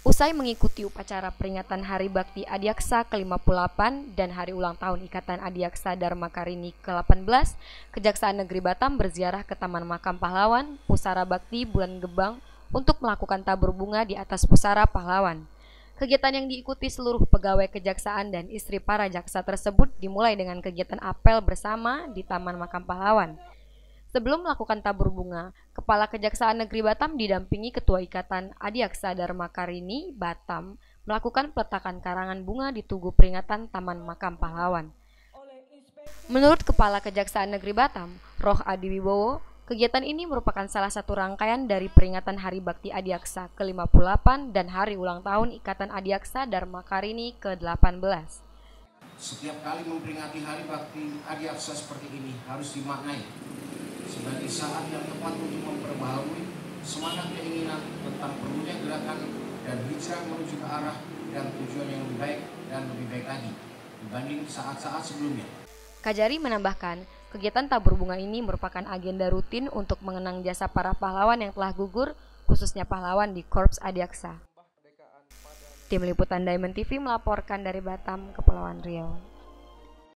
Usai mengikuti upacara peringatan Hari Bakti Adiaksa ke-58 dan Hari Ulang Tahun Ikatan Adiaksa Dharma Karini ke-18, Kejaksaan Negeri Batam berziarah ke Taman Makam Pahlawan, Pusara Bakti Bulan Gebang untuk melakukan tabur bunga di atas pusara pahlawan. Kegiatan yang diikuti seluruh pegawai kejaksaan dan istri para jaksa tersebut dimulai dengan kegiatan apel bersama di Taman Makam Pahlawan. Sebelum melakukan tabur bunga, Kepala Kejaksaan Negeri Batam didampingi Ketua Ikatan Adiaksa Dharma Karini, Batam, melakukan peletakan karangan bunga di Tugu Peringatan Taman Makam Pahlawan. Menurut Kepala Kejaksaan Negeri Batam, Roh Adi Wibowo, kegiatan ini merupakan salah satu rangkaian dari peringatan Hari Bakti Adiaksa ke-58 dan Hari Ulang Tahun Ikatan Adiaksa Dharma Karini ke-18. Setiap kali memperingati Hari Bakti Adiaksa seperti ini harus dimaknai sebagai saat yang tepat untuk memperbaharui semangat keinginan tentang perlunya gerakan dan hijrah menuju ke arah dan tujuan yang lebih baik dan lebih baik lagi dibanding saat-saat sebelumnya. Kajari menambahkan, kegiatan tabur bunga ini merupakan agenda rutin untuk mengenang jasa para pahlawan yang telah gugur, khususnya pahlawan di Korps Adiaksa. Tim Liputan Diamond TV melaporkan dari Batam, Kepulauan Riau.